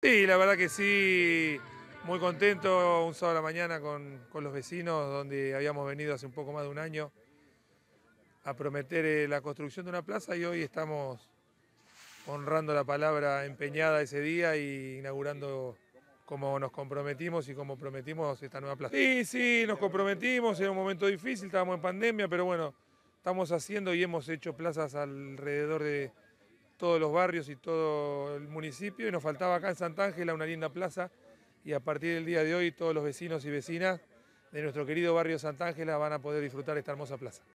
Sí, la verdad que sí, muy contento, un sábado a la mañana con, los vecinos, donde habíamos venido hace un poco más de un año a prometer eh, la construcción de una plaza y hoy estamos honrando la palabra empeñada ese día y inaugurando como nos comprometimos y como prometimos esta nueva plaza. Sí, sí, nos comprometimos, era un momento difícil, estábamos en pandemia, pero bueno, estamos haciendo y hemos hecho plazas alrededor de todos los barrios y todo el municipio y nos faltaba acá en Sant'Ángela una linda plaza y a partir del día de hoy todos los vecinos y vecinas de nuestro querido barrio Sant'Ángela van a poder disfrutar esta hermosa plaza.